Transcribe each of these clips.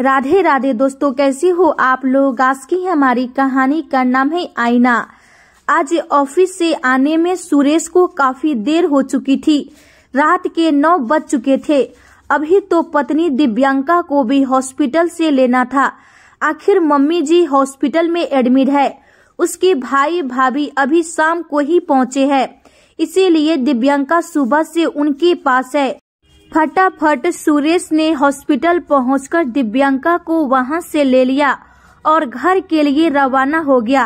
राधे राधे दोस्तों कैसे हो आप लोग आज की हमारी कहानी का नाम है आईना आज ऑफिस से आने में सुरेश को काफी देर हो चुकी थी रात के नौ बज चुके थे अभी तो पत्नी दिव्यांका को भी हॉस्पिटल से लेना था आखिर मम्मी जी हॉस्पिटल में एडमिट है उसके भाई भाभी अभी शाम को ही पहुंचे हैं इसीलिए दिव्यांका सुबह से उनके पास है फटाफट सुरेश ने हॉस्पिटल पहुंचकर दिव्यांका को वहां से ले लिया और घर के लिए रवाना हो गया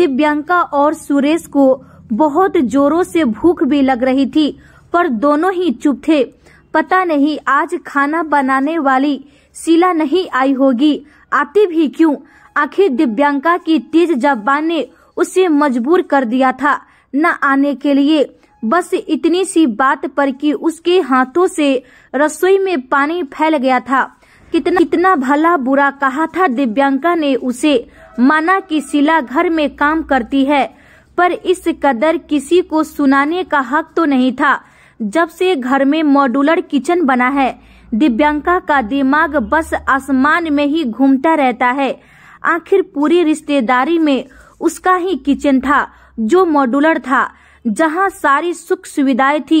दिव्यांका और सुरेश को बहुत जोरों से भूख भी लग रही थी पर दोनों ही चुप थे पता नहीं आज खाना बनाने वाली शीला नहीं आई होगी आती भी क्यों आखिर दिव्यांका की तेज जबान ने उसे मजबूर कर दिया था न आने के लिए बस इतनी सी बात पर कि उसके हाथों से रसोई में पानी फैल गया था कितना कितना भला बुरा कहा था दिव्यांका ने उसे माना कि शिला घर में काम करती है पर इस कदर किसी को सुनाने का हक तो नहीं था जब से घर में मॉड्यूलर किचन बना है दिव्यांका का दिमाग बस आसमान में ही घूमता रहता है आखिर पूरी रिश्तेदारी में उसका ही किचन था जो मॉड्यूलर था जहां सारी सुख सुविधाएं थी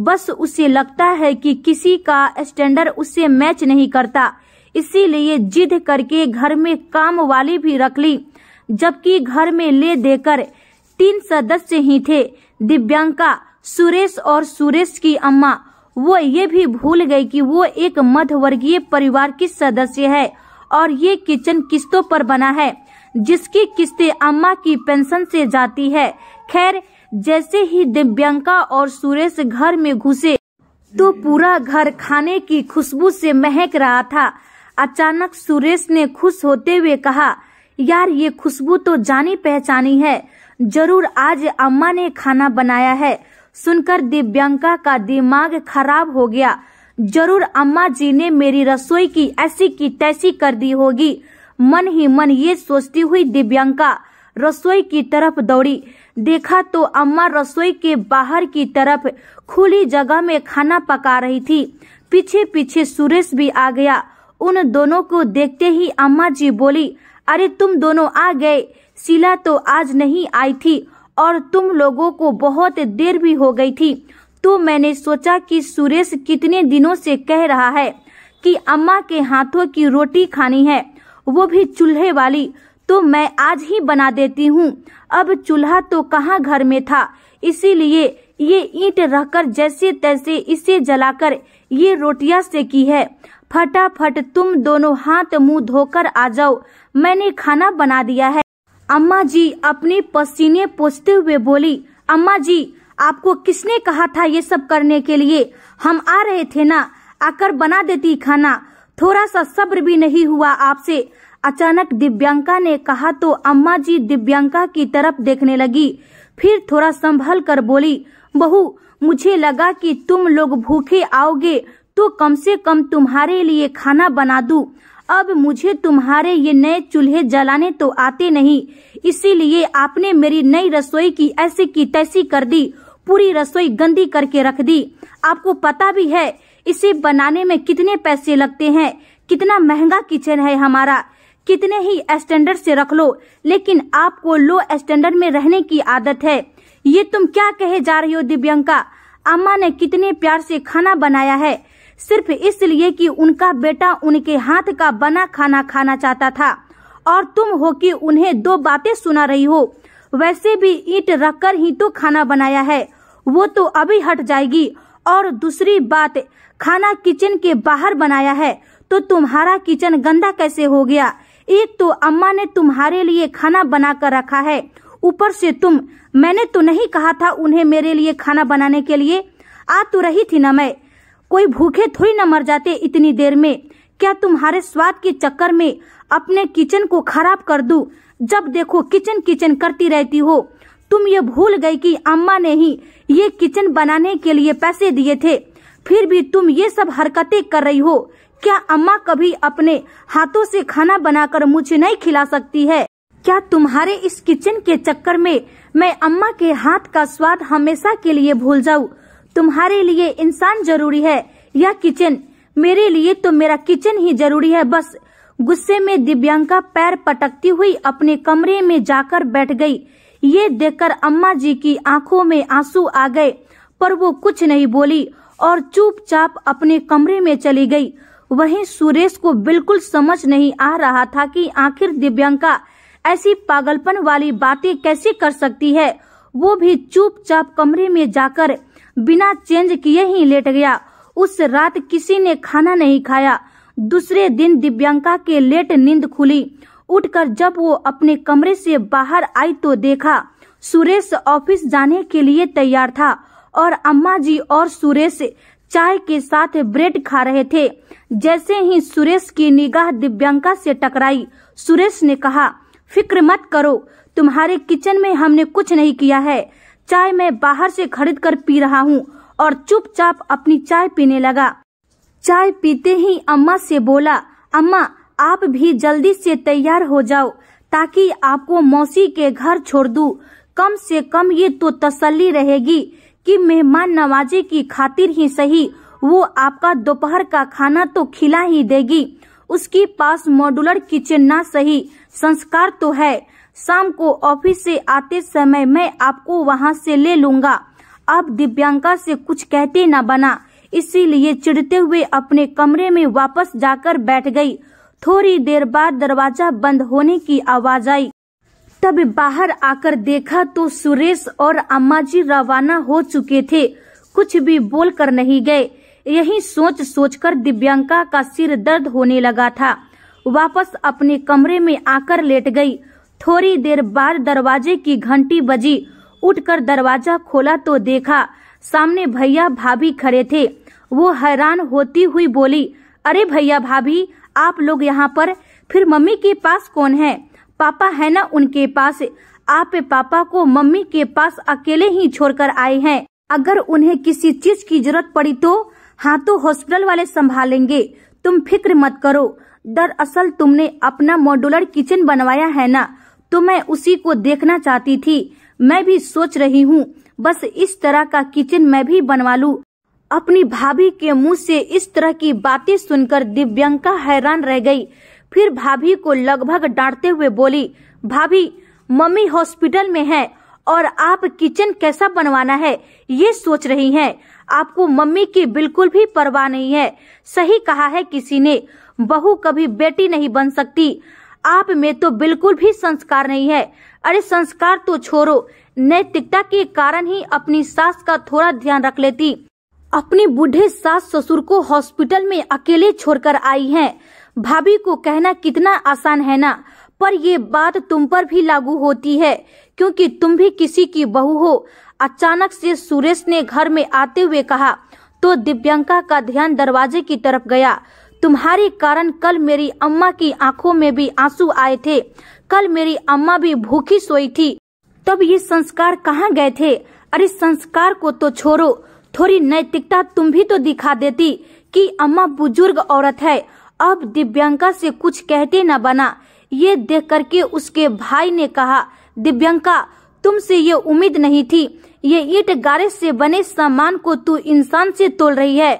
बस उसे लगता है कि किसी का स्टैंडर्ड उससे मैच नहीं करता इसीलिए जिद करके घर में काम वाली भी रख ली जबकि घर में ले देकर तीन सदस्य ही थे दिव्यांका सुरेश और सुरेश की अम्मा वो ये भी भूल गई कि वो एक मध्यवर्गीय परिवार की सदस्य है और ये किचन किस्तों पर बना है जिसकी किस्तें अम्मा की पेंशन से जाती है खैर जैसे ही दिव्यंका और सुरेश घर में घुसे तो पूरा घर खाने की खुशबू से महक रहा था अचानक सुरेश ने खुश होते हुए कहा यार ये खुशबू तो जानी पहचानी है जरूर आज अम्मा ने खाना बनाया है सुनकर दिव्यंका का दिमाग खराब हो गया जरूर अम्मा जी ने मेरी रसोई की ऐसी की तैसी कर दी होगी मन ही मन ये सोचती हुई दिव्यंका रसोई की तरफ दौड़ी देखा तो अम्मा रसोई के बाहर की तरफ खुली जगह में खाना पका रही थी पीछे पीछे सुरेश भी आ गया उन दोनों को देखते ही अम्मा जी बोली अरे तुम दोनों आ गए शिला तो आज नहीं आई थी और तुम लोगों को बहुत देर भी हो गई थी तो मैंने सोचा कि सुरेश कितने दिनों से कह रहा है कि अम्मा के हाथों की रोटी खानी है वो भी चूल्हे वाली तो मैं आज ही बना देती हूँ अब चूल्हा तो कहाँ घर में था इसीलिए ये ईंट रखकर जैसे तैसे इसे जलाकर ये रोटिया से की है फटाफट तुम दोनों हाथ मुंह धोकर आ जाओ मैंने खाना बना दिया है अम्मा जी अपने पसीने पोछते हुए बोली अम्मा जी आपको किसने कहा था ये सब करने के लिए हम आ रहे थे ना आकर बना देती खाना थोड़ा सा सब्र भी नहीं हुआ आपसे अचानक दिव्यांका ने कहा तो अम्मा जी दिव्यांका की तरफ देखने लगी फिर थोड़ा संभल कर बोली बहू मुझे लगा कि तुम लोग भूखे आओगे तो कम से कम तुम्हारे लिए खाना बना दू अब मुझे तुम्हारे ये नए चूल्हे जलाने तो आते नहीं इसीलिए आपने मेरी नई रसोई की ऐसी की तैसी कर दी पूरी रसोई गंदी करके रख दी आपको पता भी है इसे बनाने में कितने पैसे लगते हैं कितना महंगा किचन है हमारा कितने ही स्टैंडर्ड से रख लो लेकिन आपको लो स्टैंडर्ड में रहने की आदत है ये तुम क्या कहे जा रही हो दिव्यंका अम्मा ने कितने प्यार से खाना बनाया है सिर्फ इसलिए कि उनका बेटा उनके हाथ का बना खाना खाना चाहता था और तुम हो कि उन्हें दो बातें सुना रही हो वैसे भी ईट रखकर ही तो खाना बनाया है वो तो अभी हट जाएगी और दूसरी बात खाना किचन के बाहर बनाया है तो तुम्हारा किचन गंदा कैसे हो गया एक तो अम्मा ने तुम्हारे लिए खाना बना कर रखा है ऊपर से तुम मैंने तो नहीं कहा था उन्हें मेरे लिए खाना बनाने के लिए आ तो रही थी न मैं कोई भूखे थोड़ी न मर जाते इतनी देर में क्या तुम्हारे स्वाद के चक्कर में अपने किचन को खराब कर दू जब देखो किचन किचन करती रहती हो तुम ये भूल गई कि अम्मा ने ही ये किचन बनाने के लिए पैसे दिए थे फिर भी तुम ये सब हरकतें कर रही हो क्या अम्मा कभी अपने हाथों से खाना बनाकर मुझे नहीं खिला सकती है क्या तुम्हारे इस किचन के चक्कर में मैं अम्मा के हाथ का स्वाद हमेशा के लिए भूल जाऊँ तुम्हारे लिए इंसान जरूरी है या किचन मेरे लिए तो मेरा किचन ही जरूरी है बस गुस्से में दिव्यांका पैर पटकती हुई अपने कमरे में जाकर बैठ गई ये देखकर अम्मा जी की आंखों में आंसू आ गए पर वो कुछ नहीं बोली और चुपचाप अपने कमरे में चली गई वहीं सुरेश को बिल्कुल समझ नहीं आ रहा था कि आखिर दिव्यांका ऐसी पागलपन वाली बातें कैसे कर सकती है वो भी चुपचाप कमरे में जाकर बिना चेंज किए ही लेट गया उस रात किसी ने खाना नहीं खाया दूसरे दिन दिव्यांका के लेट नींद खुली उठकर जब वो अपने कमरे से बाहर आई तो देखा सुरेश ऑफिस जाने के लिए तैयार था और अम्मा जी और सुरेश चाय के साथ ब्रेड खा रहे थे जैसे ही सुरेश की निगाह दिव्यांका से टकराई सुरेश ने कहा फिक्र मत करो तुम्हारे किचन में हमने कुछ नहीं किया है चाय मैं बाहर से खरीद कर पी रहा हूँ और चुपचाप अपनी चाय पीने लगा चाय पीते ही अम्मा से बोला अम्मा आप भी जल्दी से तैयार हो जाओ ताकि आपको मौसी के घर छोड़ दूँ कम से कम ये तो तसल्ली रहेगी कि मेहमान नवाजी की खातिर ही सही वो आपका दोपहर का खाना तो खिला ही देगी उसके पास मॉडुलर किचन ना सही संस्कार तो है शाम को ऑफिस से आते समय मैं आपको वहाँ से ले लूँगा अब दिव्यांका से कुछ कहते न बना इसीलिए चिढ़ते हुए अपने कमरे में वापस जाकर बैठ गई थोड़ी देर बाद दरवाजा बंद होने की आवाज आई तब बाहर आकर देखा तो सुरेश और अम्मा जी रवाना हो चुके थे कुछ भी बोल कर नहीं गए यही सोच सोच कर दिव्यांका का सिर दर्द होने लगा था वापस अपने कमरे में आकर लेट गई थोड़ी देर बाद दरवाजे की घंटी बजी उठकर दरवाजा खोला तो देखा सामने भैया भाभी खड़े थे वो हैरान होती हुई बोली अरे भैया भाभी आप लोग यहाँ पर फिर मम्मी के पास कौन है पापा है ना उनके पास आप पापा को मम्मी के पास अकेले ही छोड़कर आए हैं अगर उन्हें किसी चीज की जरूरत पड़ी तो हाँ तो हॉस्पिटल वाले संभालेंगे तुम फिक्र मत करो दरअसल तुमने अपना मॉड्यूलर किचन बनवाया है ना तो मैं उसी को देखना चाहती थी मैं भी सोच रही हूँ बस इस तरह का किचन मैं भी बनवा लूँ अपनी भाभी के मुंह से इस तरह की बातें सुनकर दिव्यंका हैरान रह गई फिर भाभी को लगभग डांटते हुए बोली भाभी मम्मी हॉस्पिटल में है और आप किचन कैसा बनवाना है ये सोच रही हैं। आपको मम्मी की बिल्कुल भी परवाह नहीं है सही कहा है किसी ने बहू कभी बेटी नहीं बन सकती आप में तो बिल्कुल भी संस्कार नहीं है अरे संस्कार तो छोड़ो नैतिकता के कारण ही अपनी सास का थोड़ा ध्यान रख लेती अपने बूढ़े सास ससुर को हॉस्पिटल में अकेले छोड़कर आई हैं। भाभी को कहना कितना आसान है ना पर ये बात तुम पर भी लागू होती है क्योंकि तुम भी किसी की बहू हो अचानक से सुरेश ने घर में आते हुए कहा तो दिव्यंका का ध्यान दरवाजे की तरफ गया तुम्हारे कारण कल मेरी अम्मा की आंखों में भी आंसू आए थे कल मेरी अम्मा भी भूखी सोई थी तब ये संस्कार कहाँ गए थे अरे संस्कार को तो छोड़ो थोड़ी नैतिकता तुम भी तो दिखा देती कि अम्मा बुजुर्ग औरत है अब दिव्यंका से कुछ कहते न बना ये देख करके उसके भाई ने कहा दिव्यंका से ये उम्मीद नहीं थी ये ईट गारे से बने सामान को तू इंसान से तोल रही है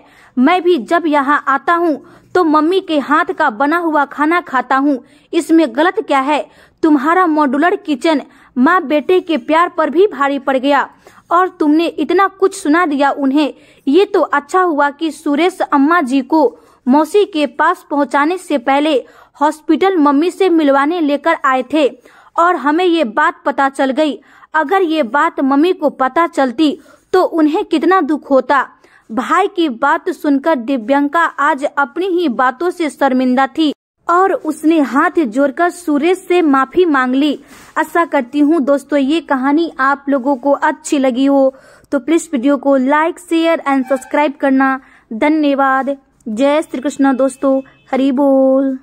मैं भी जब यहाँ आता हूँ तो मम्मी के हाथ का बना हुआ खाना खाता हूँ इसमें गलत क्या है तुम्हारा मॉडुलर किचन माँ बेटे के प्यार पर भी भारी पड़ गया और तुमने इतना कुछ सुना दिया उन्हें ये तो अच्छा हुआ कि सुरेश अम्मा जी को मौसी के पास पहुंचाने से पहले हॉस्पिटल मम्मी से मिलवाने लेकर आए थे और हमें ये बात पता चल गई अगर ये बात मम्मी को पता चलती तो उन्हें कितना दुख होता भाई की बात सुनकर दिव्यंका आज अपनी ही बातों से शर्मिंदा थी और उसने हाथ जोड़कर सुरेश से माफी मांग ली आशा करती हूँ दोस्तों ये कहानी आप लोगों को अच्छी लगी हो तो प्लीज वीडियो को लाइक शेयर एंड सब्सक्राइब करना धन्यवाद जय श्री कृष्ण दोस्तों हरी बोल